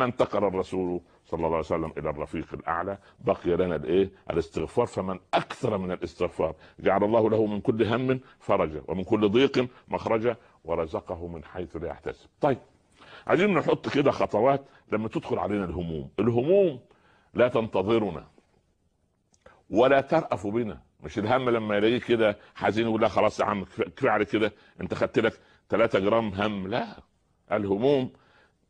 ما انتقل الرسول صلى الله عليه وسلم الى الرفيق الاعلى بقي لنا الايه الاستغفار فمن اكثر من الاستغفار جعل الله له من كل هم فرجا ومن كل ضيق مخرجا ورزقه من حيث لا يحتسب طيب عايزين نحط كده خطوات لما تدخل علينا الهموم الهموم لا تنتظرنا ولا ترأف بنا مش الهم لما يلاقيه كده حزين يقول لا خلاص يا عم كفايه على كده انت خدت لك 3 جرام هم لا الهموم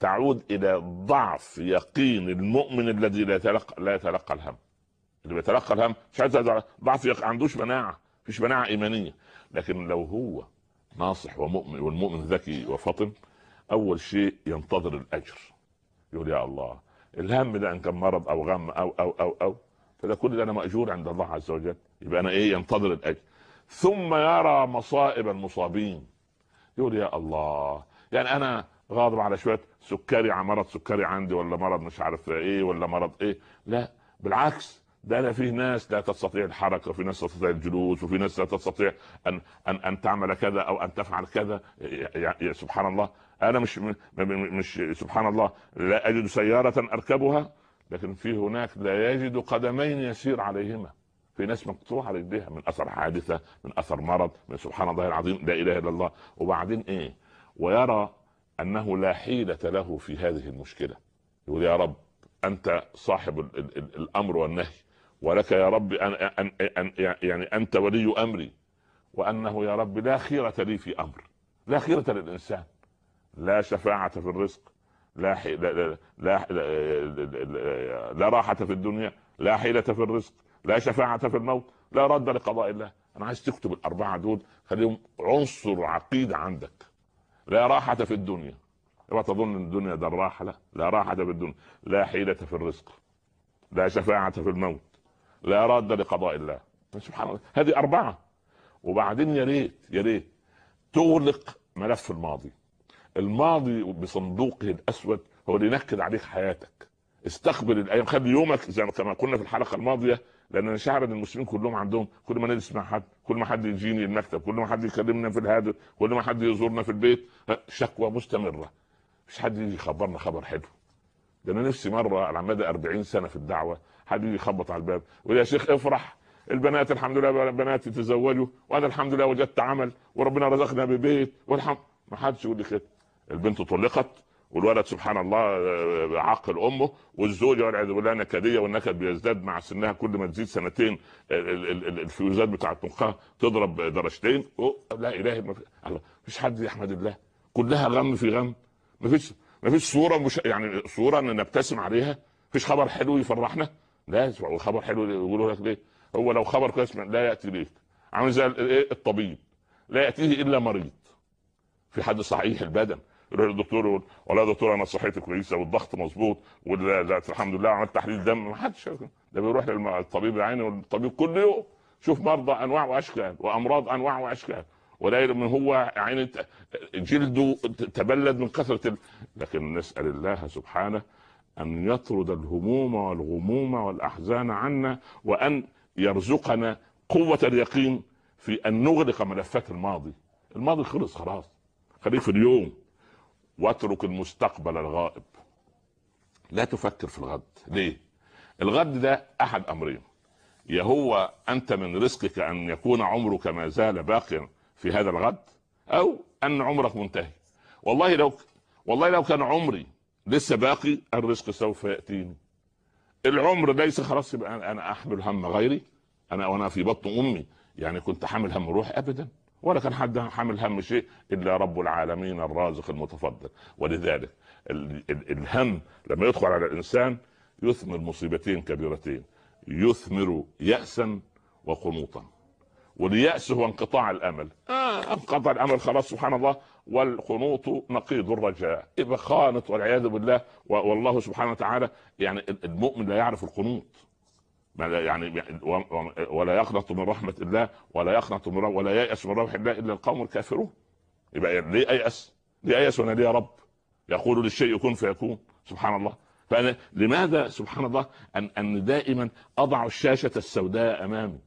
تعود الى ضعف يقين المؤمن الذي لا يتلقى لا يتلقى الهم اللي بيتلقى الهم مش عايز ضعف يق... عندوش مناعه مفيش مناعه ايمانيه لكن لو هو ناصح ومؤمن والمؤمن ذكي وفطن اول شيء ينتظر الاجر يقول يا الله الهم ده ان كان مرض او غم او او او او فده كل ده انا ماجور عند الله عز وجل يبقى انا ايه ينتظر الاجر ثم يرى مصائب المصابين يقول يا الله يعني انا غاضب على شويه سكري على مرض سكري عندي ولا مرض مش عارف ايه ولا مرض ايه لا بالعكس ده انا فيه ناس لا تستطيع الحركه وفي ناس تستطيع الجلوس وفي ناس لا تستطيع ان ان ان تعمل كذا او ان تفعل كذا يا سبحان الله انا مش مش سبحان الله لا اجد سياره اركبها لكن في هناك لا يجد قدمين يسير عليهما في ناس مقطوعه رجليها من اثر حادثه من اثر مرض من سبحان الله العظيم لا اله الا الله وبعدين ايه ويرى أنه لا حيلة له في هذه المشكلة يقول يا رب أنت صاحب الـ الـ الـ الأمر والنهي ولك يا رب أن, أن, أن يعني أنت ولي أمري وأنه يا رب لا خيرة لي في أمر لا خيرة للإنسان لا شفاعة في الرزق لا لا, لا لا, لا, لا, لا راحة في الدنيا لا حيلة في الرزق لا شفاعة في الموت لا رد لقضاء الله أنا عايز تكتب الأربعة دول خليهم عنصر عقيدة عندك لا راحة في الدنيا ما تظن الدنيا دار الراحة لا لا راحة في الدنيا لا حيلة في الرزق لا شفاعة في الموت لا راد لقضاء الله سبحان الله هذه أربعة وبعدين يا ريت يا ريت تغلق ملف الماضي الماضي بصندوقه الأسود هو اللي ينكد عليك حياتك استقبل الأيام خلي يومك زي كما قلنا في الحلقة الماضية لان انا شاعر ان المسلمين كلهم عندهم كل ما نجلس مع حد كل ما حد يجيني المكتب كل ما حد يكلمنا في الهاتف كل ما حد يزورنا في البيت أه، شكوى مستمره مش حد يجي يخبرنا خبر حلو ده انا نفسي مره على مدى 40 سنه في الدعوه حد يجي يخبط على الباب ويا شيخ افرح البنات الحمد لله بناتي تزوجوا وانا الحمد لله وجدت عمل وربنا رزقنا ببيت والحمد ما حدش يقول لي كده البنت طلقت والولد سبحان الله آه، عاقل امه والزوجه والعياذ بالله نكديه والنكد بيزداد مع سنها كل ما تزيد سنتين الفيوزات بتاعت مخها تضرب درجتين لا اله الا الله مفيش حد يحمد الله كلها غم في غم مفيش مفيش صوره مش يعني صوره ان نبتسم عليها مفيش خبر حلو يفرحنا لا خبر حلو يقولوا لك ليه هو لو خبر كويس لا ياتي ليك عامل زي إيه، الطبيب لا ياتيه الا مريض في حد صحيح البدن يروح للدكتور يقول والله يا دكتور انا صحتي كويسه والضغط مظبوط والحمد لله عملت تحليل دم ما حدش ده بيروح للطبيب العيني والطبيب كل يوم شوف مرضى انواع واشكال وامراض انواع واشكال ولا من هو يعني جلده تبلد من كثره ال... لكن نسال الله سبحانه ان يطرد الهموم والغموم والاحزان عنا وان يرزقنا قوه اليقين في ان نغلق ملفات الماضي الماضي خلص خلاص خليه في اليوم واترك المستقبل الغائب لا تفكر في الغد ليه الغد ده احد امرين يا هو انت من رزقك ان يكون عمرك ما زال باقيا في هذا الغد او ان عمرك منتهي والله لو والله لو كان عمري لسه باقي الرزق سوف ياتيني العمر ليس خلاص يبقى انا احمل هم غيري انا وانا في بطن امي يعني كنت حامل هم روحي ابدا ولا كان حد حامل هم شيء الا رب العالمين الرازق المتفضل ولذلك الهم لما يدخل على الانسان يثمر مصيبتين كبيرتين يثمر يأسا وقنوطا واليأس هو انقطاع الأمل آه انقطع الأمل خلاص سبحان الله والقنوط نقيض الرجاء إذا خانت والعياذ بالله والله سبحانه وتعالى يعني المؤمن لا يعرف القنوط يعني ولا يقنط من رحمة الله ولا يقنط من ولا ييأس من روح الله إلا القوم الكافرون يبقى ليه أيأس؟ ليه أيأس وأنا ليه يا رب؟ يقول للشيء يكون فيكون سبحان الله فأنا لماذا سبحان الله أن أن دائما أضع الشاشة السوداء أمامي؟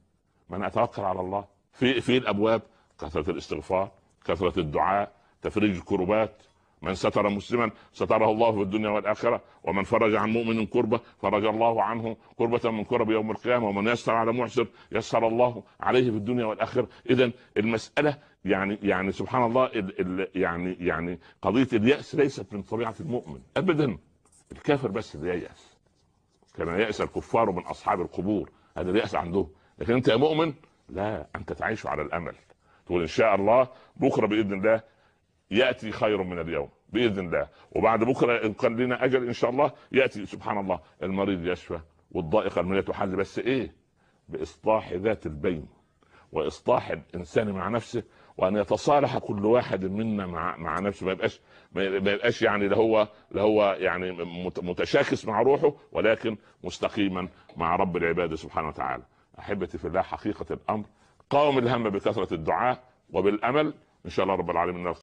ما أنا أتوكل على الله في في الأبواب كثرة الاستغفار كثرة الدعاء تفريج الكربات من ستر مسلما ستره الله في الدنيا والآخرة ومن فرج عن مؤمن كربة فرج الله عنه كربة من كرب يوم القيامة ومن يسر على معسر يسر الله عليه في الدنيا والآخرة إذا المسألة يعني يعني سبحان الله الـ الـ يعني يعني قضية اليأس ليست من طبيعة المؤمن أبدا الكافر بس اللي ييأس كان يأس الكفار من أصحاب القبور هذا اليأس عندهم لكن أنت يا مؤمن لا أنت تعيش على الأمل تقول إن شاء الله بكرة بإذن الله ياتي خير من اليوم باذن الله وبعد بكره ان كان لنا اجل ان شاء الله ياتي سبحان الله المريض يشفى والضائقه الماليه تحل بس ايه؟ باصلاح ذات البين واصلاح الانسان مع نفسه وان يتصالح كل واحد منا مع مع نفسه ما يبقاش ما يبقاش يعني لا هو لا هو يعني متشاكس مع روحه ولكن مستقيما مع رب العباد سبحانه وتعالى. احبتي في الله حقيقه الامر قاوم الهم بكثره الدعاء وبالامل ان شاء الله رب العالمين